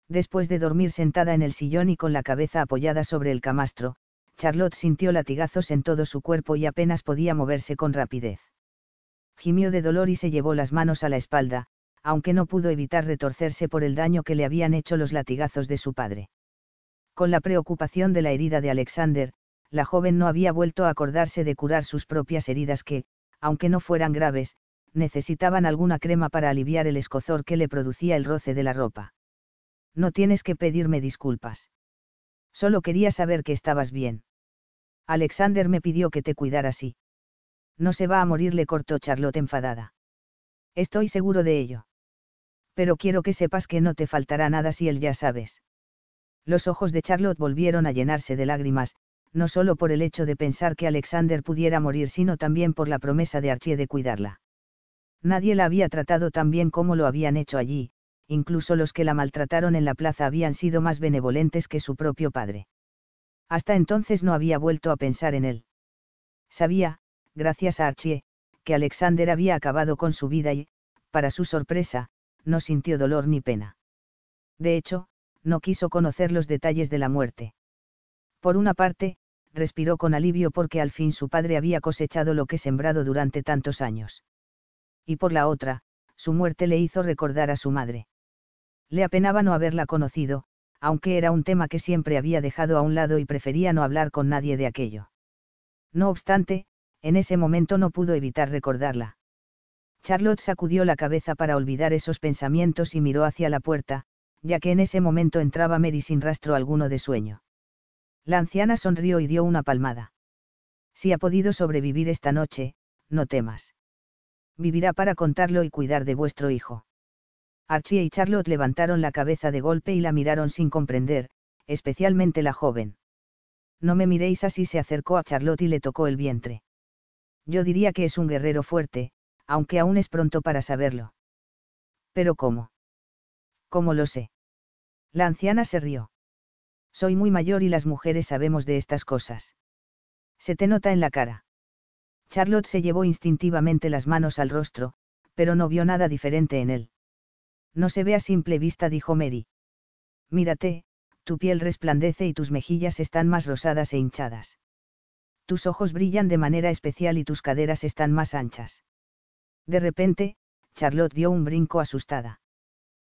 Después de dormir sentada en el sillón y con la cabeza apoyada sobre el camastro, Charlotte sintió latigazos en todo su cuerpo y apenas podía moverse con rapidez. Gimió de dolor y se llevó las manos a la espalda, aunque no pudo evitar retorcerse por el daño que le habían hecho los latigazos de su padre. Con la preocupación de la herida de Alexander, la joven no había vuelto a acordarse de curar sus propias heridas que, aunque no fueran graves, necesitaban alguna crema para aliviar el escozor que le producía el roce de la ropa. No tienes que pedirme disculpas. Solo quería saber que estabas bien. Alexander me pidió que te cuidara así. No se va a morir, le cortó Charlotte enfadada. Estoy seguro de ello. Pero quiero que sepas que no te faltará nada si él ya sabes. Los ojos de Charlotte volvieron a llenarse de lágrimas, no solo por el hecho de pensar que Alexander pudiera morir, sino también por la promesa de Archie de cuidarla. Nadie la había tratado tan bien como lo habían hecho allí, incluso los que la maltrataron en la plaza habían sido más benevolentes que su propio padre. Hasta entonces no había vuelto a pensar en él. Sabía, gracias a Archie, que Alexander había acabado con su vida y, para su sorpresa, no sintió dolor ni pena. De hecho, no quiso conocer los detalles de la muerte. Por una parte, respiró con alivio porque al fin su padre había cosechado lo que sembrado durante tantos años. Y por la otra, su muerte le hizo recordar a su madre. Le apenaba no haberla conocido, aunque era un tema que siempre había dejado a un lado y prefería no hablar con nadie de aquello. No obstante, en ese momento no pudo evitar recordarla. Charlotte sacudió la cabeza para olvidar esos pensamientos y miró hacia la puerta, ya que en ese momento entraba Mary sin rastro alguno de sueño. La anciana sonrió y dio una palmada. Si ha podido sobrevivir esta noche, no temas. Vivirá para contarlo y cuidar de vuestro hijo. Archie y Charlotte levantaron la cabeza de golpe y la miraron sin comprender, especialmente la joven. No me miréis así, se acercó a Charlotte y le tocó el vientre. Yo diría que es un guerrero fuerte, aunque aún es pronto para saberlo. Pero ¿cómo? ¿Cómo lo sé? La anciana se rió. Soy muy mayor y las mujeres sabemos de estas cosas. Se te nota en la cara. Charlotte se llevó instintivamente las manos al rostro, pero no vio nada diferente en él. No se ve a simple vista, dijo Mary. Mírate, tu piel resplandece y tus mejillas están más rosadas e hinchadas. Tus ojos brillan de manera especial y tus caderas están más anchas. De repente, Charlotte dio un brinco asustada.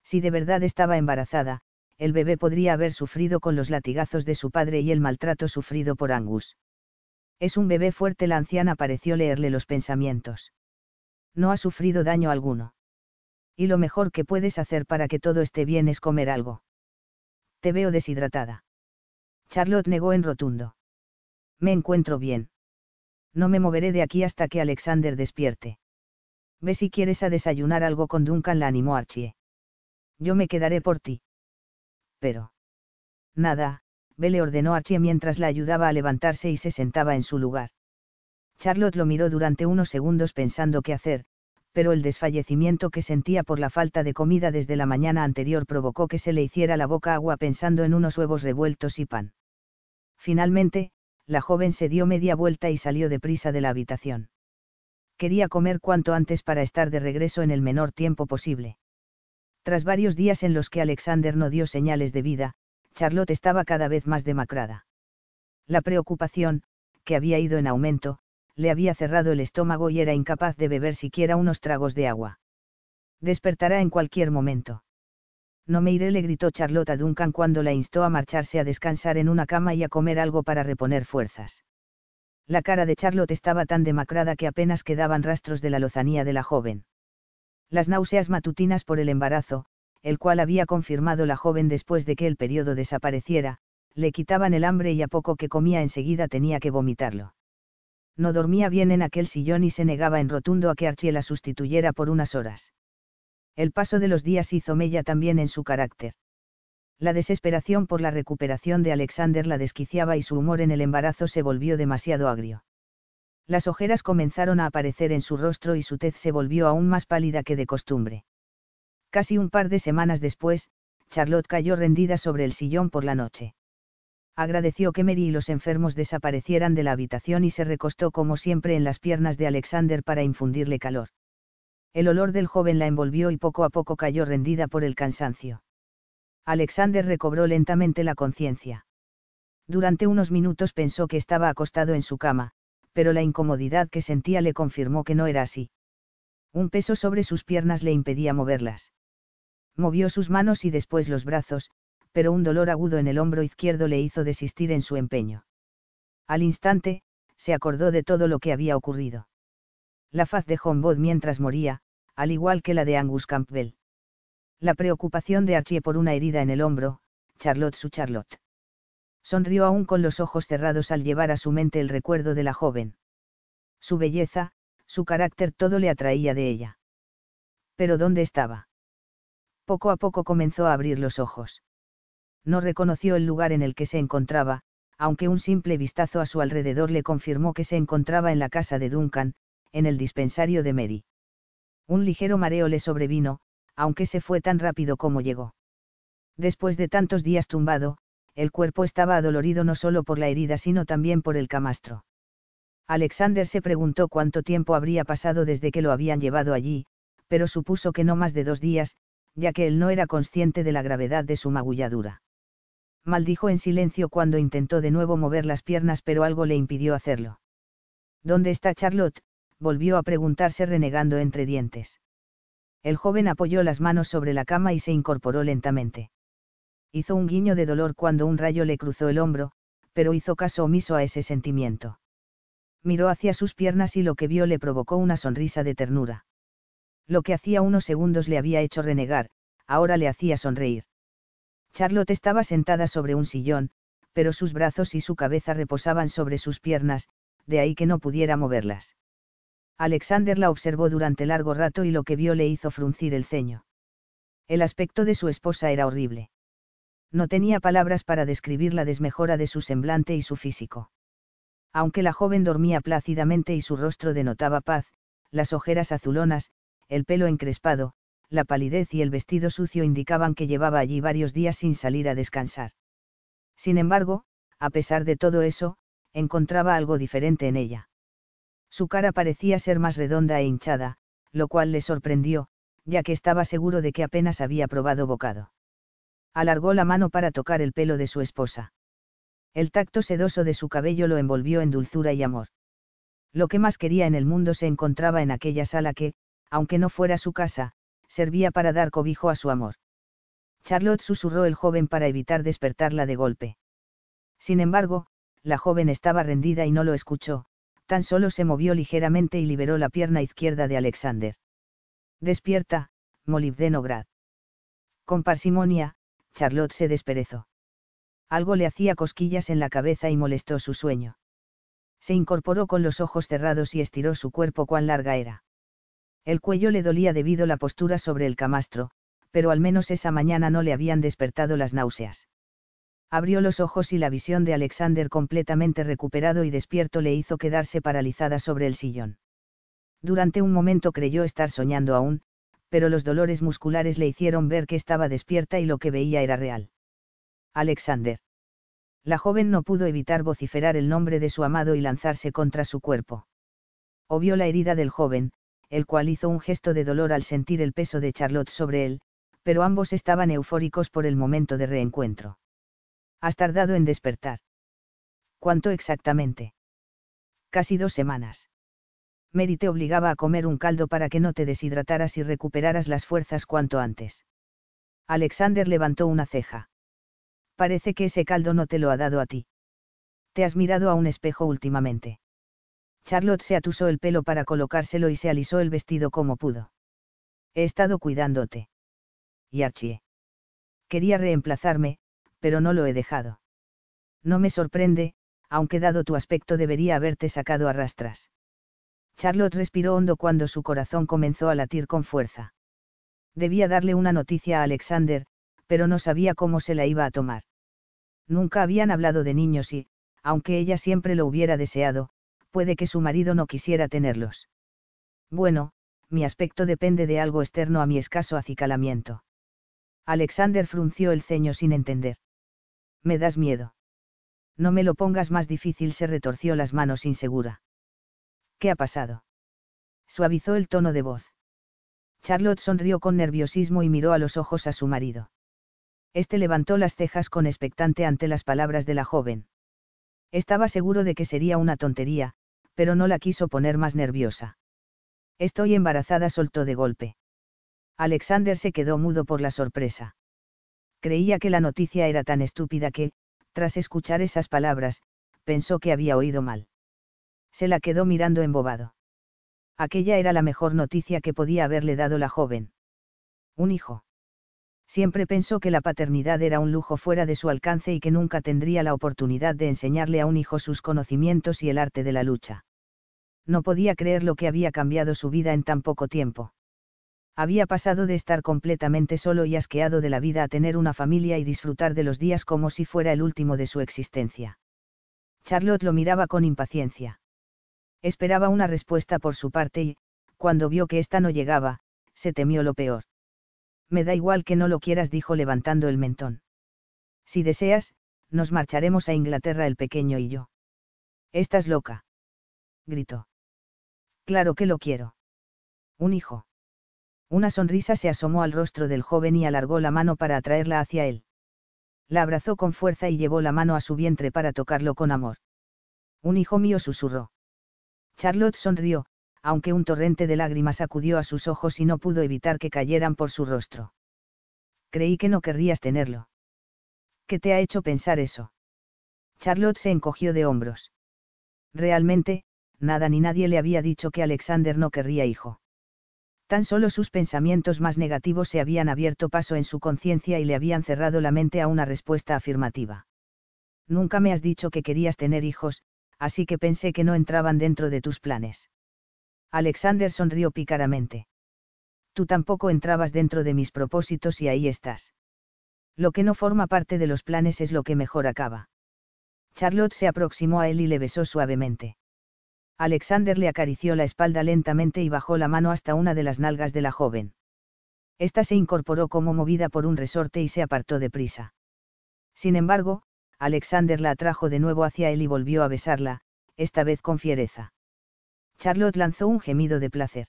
Si de verdad estaba embarazada, el bebé podría haber sufrido con los latigazos de su padre y el maltrato sufrido por Angus. Es un bebé fuerte, la anciana pareció leerle los pensamientos. No ha sufrido daño alguno. Y lo mejor que puedes hacer para que todo esté bien es comer algo. Te veo deshidratada. Charlotte negó en rotundo. Me encuentro bien. No me moveré de aquí hasta que Alexander despierte. Ve si quieres a desayunar algo con Duncan, la animó Archie. Yo me quedaré por ti pero. Nada, Belle ordenó a Archie mientras la ayudaba a levantarse y se sentaba en su lugar. Charlotte lo miró durante unos segundos pensando qué hacer, pero el desfallecimiento que sentía por la falta de comida desde la mañana anterior provocó que se le hiciera la boca agua pensando en unos huevos revueltos y pan. Finalmente, la joven se dio media vuelta y salió deprisa de la habitación. Quería comer cuanto antes para estar de regreso en el menor tiempo posible. Tras varios días en los que Alexander no dio señales de vida, Charlotte estaba cada vez más demacrada. La preocupación, que había ido en aumento, le había cerrado el estómago y era incapaz de beber siquiera unos tragos de agua. Despertará en cualquier momento. No me iré, le gritó Charlotte a Duncan cuando la instó a marcharse a descansar en una cama y a comer algo para reponer fuerzas. La cara de Charlotte estaba tan demacrada que apenas quedaban rastros de la lozanía de la joven las náuseas matutinas por el embarazo, el cual había confirmado la joven después de que el periodo desapareciera, le quitaban el hambre y a poco que comía enseguida tenía que vomitarlo. No dormía bien en aquel sillón y se negaba en rotundo a que Archie la sustituyera por unas horas. El paso de los días hizo mella también en su carácter. La desesperación por la recuperación de Alexander la desquiciaba y su humor en el embarazo se volvió demasiado agrio las ojeras comenzaron a aparecer en su rostro y su tez se volvió aún más pálida que de costumbre. Casi un par de semanas después, Charlotte cayó rendida sobre el sillón por la noche. Agradeció que Mary y los enfermos desaparecieran de la habitación y se recostó como siempre en las piernas de Alexander para infundirle calor. El olor del joven la envolvió y poco a poco cayó rendida por el cansancio. Alexander recobró lentamente la conciencia. Durante unos minutos pensó que estaba acostado en su cama, pero la incomodidad que sentía le confirmó que no era así. Un peso sobre sus piernas le impedía moverlas. Movió sus manos y después los brazos, pero un dolor agudo en el hombro izquierdo le hizo desistir en su empeño. Al instante, se acordó de todo lo que había ocurrido. La faz de Hombod mientras moría, al igual que la de Angus Campbell. La preocupación de Archie por una herida en el hombro, Charlotte su Charlotte sonrió aún con los ojos cerrados al llevar a su mente el recuerdo de la joven. Su belleza, su carácter, todo le atraía de ella. Pero ¿dónde estaba? Poco a poco comenzó a abrir los ojos. No reconoció el lugar en el que se encontraba, aunque un simple vistazo a su alrededor le confirmó que se encontraba en la casa de Duncan, en el dispensario de Mary. Un ligero mareo le sobrevino, aunque se fue tan rápido como llegó. Después de tantos días tumbado, el cuerpo estaba adolorido no solo por la herida sino también por el camastro. Alexander se preguntó cuánto tiempo habría pasado desde que lo habían llevado allí, pero supuso que no más de dos días, ya que él no era consciente de la gravedad de su magulladura. Maldijo en silencio cuando intentó de nuevo mover las piernas, pero algo le impidió hacerlo. ¿Dónde está Charlotte? volvió a preguntarse renegando entre dientes. El joven apoyó las manos sobre la cama y se incorporó lentamente hizo un guiño de dolor cuando un rayo le cruzó el hombro, pero hizo caso omiso a ese sentimiento. Miró hacia sus piernas y lo que vio le provocó una sonrisa de ternura. Lo que hacía unos segundos le había hecho renegar, ahora le hacía sonreír. Charlotte estaba sentada sobre un sillón, pero sus brazos y su cabeza reposaban sobre sus piernas, de ahí que no pudiera moverlas. Alexander la observó durante largo rato y lo que vio le hizo fruncir el ceño. El aspecto de su esposa era horrible no tenía palabras para describir la desmejora de su semblante y su físico. Aunque la joven dormía plácidamente y su rostro denotaba paz, las ojeras azulonas, el pelo encrespado, la palidez y el vestido sucio indicaban que llevaba allí varios días sin salir a descansar. Sin embargo, a pesar de todo eso, encontraba algo diferente en ella. Su cara parecía ser más redonda e hinchada, lo cual le sorprendió, ya que estaba seguro de que apenas había probado bocado alargó la mano para tocar el pelo de su esposa. El tacto sedoso de su cabello lo envolvió en dulzura y amor. Lo que más quería en el mundo se encontraba en aquella sala que, aunque no fuera su casa, servía para dar cobijo a su amor. Charlotte susurró el joven para evitar despertarla de golpe. Sin embargo, la joven estaba rendida y no lo escuchó, tan solo se movió ligeramente y liberó la pierna izquierda de Alexander. Despierta, Molibdenograd. Con parsimonia, Charlotte se desperezó. Algo le hacía cosquillas en la cabeza y molestó su sueño. Se incorporó con los ojos cerrados y estiró su cuerpo cuán larga era. El cuello le dolía debido a la postura sobre el camastro, pero al menos esa mañana no le habían despertado las náuseas. Abrió los ojos y la visión de Alexander completamente recuperado y despierto le hizo quedarse paralizada sobre el sillón. Durante un momento creyó estar soñando aún, pero los dolores musculares le hicieron ver que estaba despierta y lo que veía era real. Alexander. La joven no pudo evitar vociferar el nombre de su amado y lanzarse contra su cuerpo. Ovió la herida del joven, el cual hizo un gesto de dolor al sentir el peso de Charlotte sobre él, pero ambos estaban eufóricos por el momento de reencuentro. Has tardado en despertar. ¿Cuánto exactamente? Casi dos semanas. Mary te obligaba a comer un caldo para que no te deshidrataras y recuperaras las fuerzas cuanto antes. Alexander levantó una ceja. Parece que ese caldo no te lo ha dado a ti. Te has mirado a un espejo últimamente. Charlotte se atusó el pelo para colocárselo y se alisó el vestido como pudo. He estado cuidándote. Y Archie. Quería reemplazarme, pero no lo he dejado. No me sorprende, aunque dado tu aspecto debería haberte sacado a rastras. Charlotte respiró hondo cuando su corazón comenzó a latir con fuerza. Debía darle una noticia a Alexander, pero no sabía cómo se la iba a tomar. Nunca habían hablado de niños y, aunque ella siempre lo hubiera deseado, puede que su marido no quisiera tenerlos. Bueno, mi aspecto depende de algo externo a mi escaso acicalamiento. Alexander frunció el ceño sin entender. Me das miedo. No me lo pongas más difícil, se retorció las manos insegura. ¿qué ha pasado? Suavizó el tono de voz. Charlotte sonrió con nerviosismo y miró a los ojos a su marido. Este levantó las cejas con expectante ante las palabras de la joven. Estaba seguro de que sería una tontería, pero no la quiso poner más nerviosa. Estoy embarazada, soltó de golpe. Alexander se quedó mudo por la sorpresa. Creía que la noticia era tan estúpida que, tras escuchar esas palabras, pensó que había oído mal se la quedó mirando embobado. Aquella era la mejor noticia que podía haberle dado la joven. Un hijo. Siempre pensó que la paternidad era un lujo fuera de su alcance y que nunca tendría la oportunidad de enseñarle a un hijo sus conocimientos y el arte de la lucha. No podía creer lo que había cambiado su vida en tan poco tiempo. Había pasado de estar completamente solo y asqueado de la vida a tener una familia y disfrutar de los días como si fuera el último de su existencia. Charlotte lo miraba con impaciencia esperaba una respuesta por su parte y, cuando vio que ésta no llegaba, se temió lo peor. Me da igual que no lo quieras, dijo levantando el mentón. Si deseas, nos marcharemos a Inglaterra el pequeño y yo. Estás loca. Gritó. Claro que lo quiero. Un hijo. Una sonrisa se asomó al rostro del joven y alargó la mano para atraerla hacia él. La abrazó con fuerza y llevó la mano a su vientre para tocarlo con amor. Un hijo mío susurró. Charlotte sonrió, aunque un torrente de lágrimas acudió a sus ojos y no pudo evitar que cayeran por su rostro. Creí que no querrías tenerlo. ¿Qué te ha hecho pensar eso? Charlotte se encogió de hombros. Realmente, nada ni nadie le había dicho que Alexander no querría hijo. Tan solo sus pensamientos más negativos se habían abierto paso en su conciencia y le habían cerrado la mente a una respuesta afirmativa. Nunca me has dicho que querías tener hijos, así que pensé que no entraban dentro de tus planes. Alexander sonrió pícaramente. Tú tampoco entrabas dentro de mis propósitos y ahí estás. Lo que no forma parte de los planes es lo que mejor acaba. Charlotte se aproximó a él y le besó suavemente. Alexander le acarició la espalda lentamente y bajó la mano hasta una de las nalgas de la joven. Esta se incorporó como movida por un resorte y se apartó deprisa. Sin embargo, Alexander la atrajo de nuevo hacia él y volvió a besarla, esta vez con fiereza. Charlotte lanzó un gemido de placer.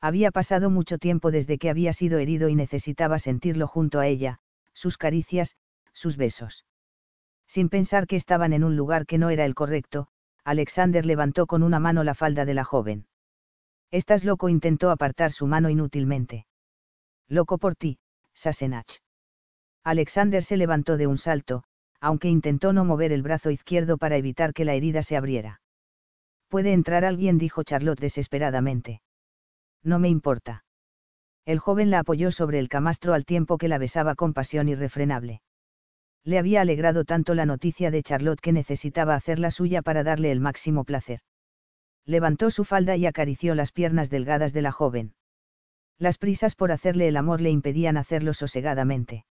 Había pasado mucho tiempo desde que había sido herido y necesitaba sentirlo junto a ella, sus caricias, sus besos. Sin pensar que estaban en un lugar que no era el correcto, Alexander levantó con una mano la falda de la joven. Estás loco intentó apartar su mano inútilmente. Loco por ti, Sassenach. Alexander se levantó de un salto, aunque intentó no mover el brazo izquierdo para evitar que la herida se abriera. Puede entrar alguien, dijo Charlotte desesperadamente. No me importa. El joven la apoyó sobre el camastro al tiempo que la besaba con pasión irrefrenable. Le había alegrado tanto la noticia de Charlotte que necesitaba hacerla suya para darle el máximo placer. Levantó su falda y acarició las piernas delgadas de la joven. Las prisas por hacerle el amor le impedían hacerlo sosegadamente.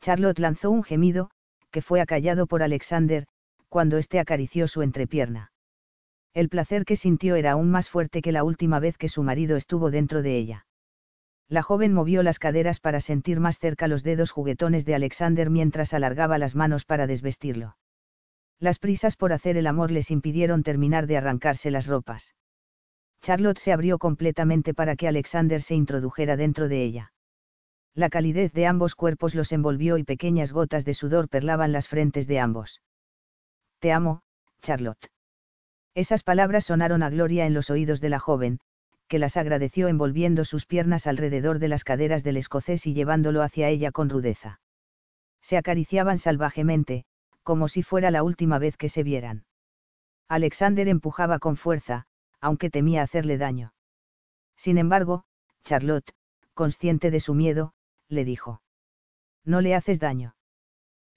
Charlotte lanzó un gemido, que fue acallado por Alexander, cuando éste acarició su entrepierna. El placer que sintió era aún más fuerte que la última vez que su marido estuvo dentro de ella. La joven movió las caderas para sentir más cerca los dedos juguetones de Alexander mientras alargaba las manos para desvestirlo. Las prisas por hacer el amor les impidieron terminar de arrancarse las ropas. Charlotte se abrió completamente para que Alexander se introdujera dentro de ella la calidez de ambos cuerpos los envolvió y pequeñas gotas de sudor perlaban las frentes de ambos. Te amo, Charlotte. Esas palabras sonaron a Gloria en los oídos de la joven, que las agradeció envolviendo sus piernas alrededor de las caderas del escocés y llevándolo hacia ella con rudeza. Se acariciaban salvajemente, como si fuera la última vez que se vieran. Alexander empujaba con fuerza, aunque temía hacerle daño. Sin embargo, Charlotte, consciente de su miedo, le dijo. No le haces daño.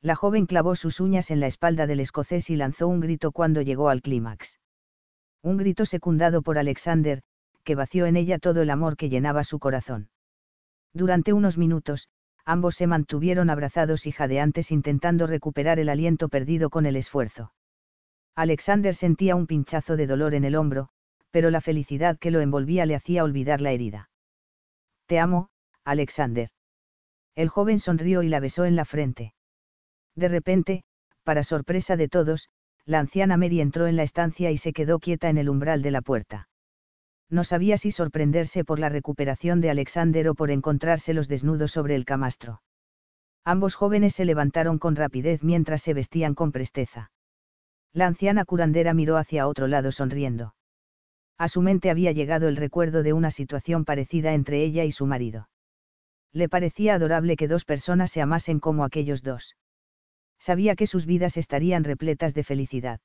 La joven clavó sus uñas en la espalda del escocés y lanzó un grito cuando llegó al clímax. Un grito secundado por Alexander, que vació en ella todo el amor que llenaba su corazón. Durante unos minutos, ambos se mantuvieron abrazados y jadeantes intentando recuperar el aliento perdido con el esfuerzo. Alexander sentía un pinchazo de dolor en el hombro, pero la felicidad que lo envolvía le hacía olvidar la herida. Te amo, Alexander. El joven sonrió y la besó en la frente. De repente, para sorpresa de todos, la anciana Mary entró en la estancia y se quedó quieta en el umbral de la puerta. No sabía si sorprenderse por la recuperación de Alexander o por encontrarse los desnudos sobre el camastro. Ambos jóvenes se levantaron con rapidez mientras se vestían con presteza. La anciana curandera miró hacia otro lado sonriendo. A su mente había llegado el recuerdo de una situación parecida entre ella y su marido le parecía adorable que dos personas se amasen como aquellos dos. Sabía que sus vidas estarían repletas de felicidad.